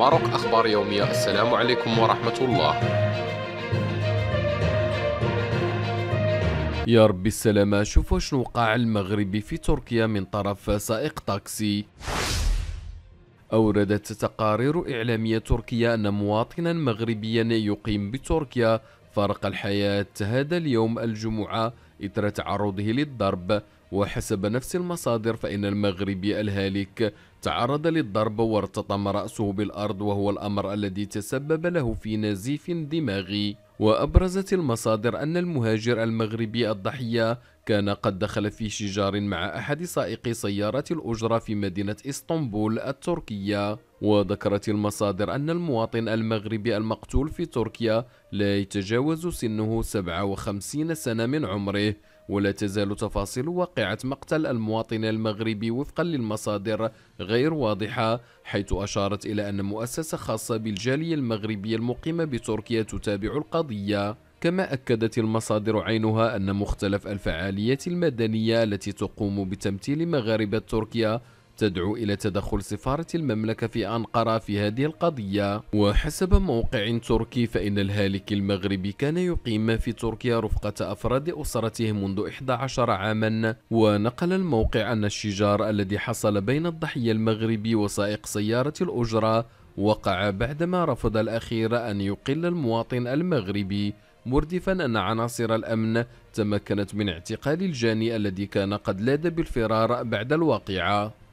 ماروك أخبار يومية السلام عليكم ورحمة الله يا ربي السلامة شوفوا شنو وقع المغربي في تركيا من طرف سائق تاكسي أوردت تقارير إعلامية تركية أن مواطنا مغربيا يقيم بتركيا فارق الحياة هذا اليوم الجمعة إثر تعرضه للضرب وحسب نفس المصادر فإن المغربي الهالك تعرض للضرب وارتطم رأسه بالأرض وهو الأمر الذي تسبب له في نزيف دماغي وأبرزت المصادر أن المهاجر المغربي الضحية كان قد دخل في شجار مع أحد سائقي سيارات الأجرة في مدينة إسطنبول التركية وذكرت المصادر أن المواطن المغربي المقتول في تركيا لا يتجاوز سنه 57 سنة من عمره ولا تزال تفاصيل واقعة مقتل المواطن المغربي وفقا للمصادر غير واضحة حيث أشارت إلى أن مؤسسة خاصة بالجالية المغربية المقيمة بتركيا تتابع القضية كما أكدت المصادر عينها أن مختلف الفعاليات المدنية التي تقوم بتمثيل مغاربة تركيا تدعو إلى تدخل سفارة المملكة في أنقرة في هذه القضية وحسب موقع تركي فإن الهالك المغربي كان يقيم في تركيا رفقة أفراد أسرته منذ 11 عاما ونقل الموقع أن الشجار الذي حصل بين الضحية المغربي وسائق سيارة الأجرة وقع بعدما رفض الأخير أن يقل المواطن المغربي مردفا أن عناصر الأمن تمكنت من اعتقال الجاني الذي كان قد لاد بالفرار بعد الواقعة